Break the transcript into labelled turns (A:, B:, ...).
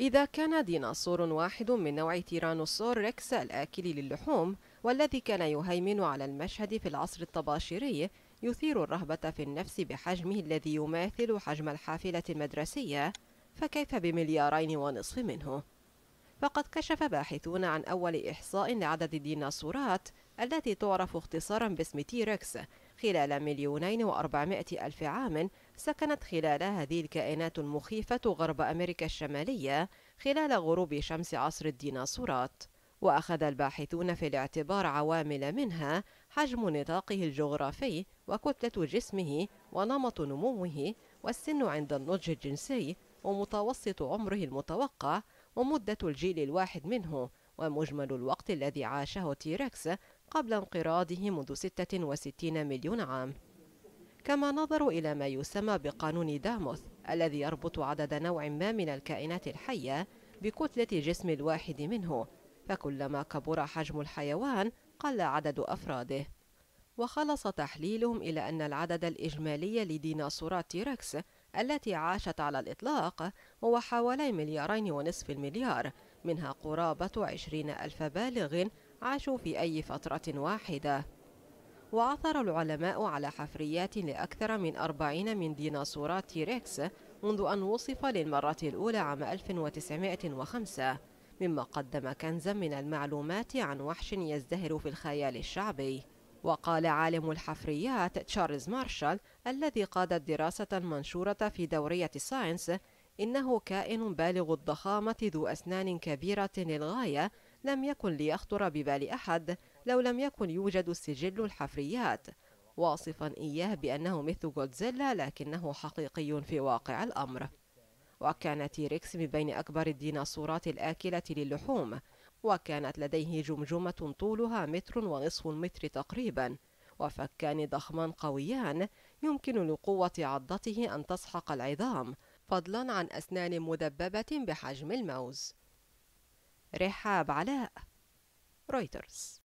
A: إذا كان ديناصور واحد من نوع تيرانوسور ريكس الآكل للحوم والذي كان يهيمن على المشهد في العصر الطباشيري يثير الرهبة في النفس بحجمه الذي يماثل حجم الحافلة المدرسية فكيف بمليارين ونصف منه؟ فقد كشف باحثون عن أول إحصاء لعدد الديناصورات التي تعرف اختصارا باسم تيركس خلال مليونين وأربعمائة ألف عام سكنت خلال هذه الكائنات المخيفة غرب أمريكا الشمالية خلال غروب شمس عصر الديناصورات وأخذ الباحثون في الاعتبار عوامل منها حجم نطاقه الجغرافي وكتلة جسمه ونمط نموه والسن عند النضج الجنسي ومتوسط عمره المتوقع ومدة الجيل الواحد منه ومجمل الوقت الذي عاشه تيركس قبل انقراضه منذ 66 مليون عام كما نظروا إلى ما يسمى بقانون داموث الذي يربط عدد نوع ما من الكائنات الحية بكتلة جسم الواحد منه فكلما كبر حجم الحيوان قل عدد أفراده وخلص تحليلهم إلى أن العدد الإجمالي لديناصورات تيركس التي عاشت على الإطلاق هو حوالي مليارين ونصف المليار منها قرابة عشرين ألف بالغ عاشوا في أي فترة واحدة وعثر العلماء على حفريات لأكثر من أربعين من ديناصورات ريكس منذ أن وصف للمرة الأولى عام 1905 مما قدم كنزا من المعلومات عن وحش يزدهر في الخيال الشعبي وقال عالم الحفريات تشارلز مارشال الذي قاد الدراسة المنشورة في دورية ساينس إنه كائن بالغ الضخامة ذو أسنان كبيرة للغاية لم يكن ليخطر ببال أحد لو لم يكن يوجد سجل الحفريات واصفا إياه بأنه مثل جودزيلا لكنه حقيقي في واقع الأمر وكان تيريكس من بين أكبر الديناصورات الآكلة للحوم وكانت لديه جمجمة طولها متر ونصف المتر تقريبا وفكان ضخمان قويان يمكن لقوة عضته أن تسحق العظام فضلا عن أسنان مدببة بحجم الموز رحاب علاء رويترز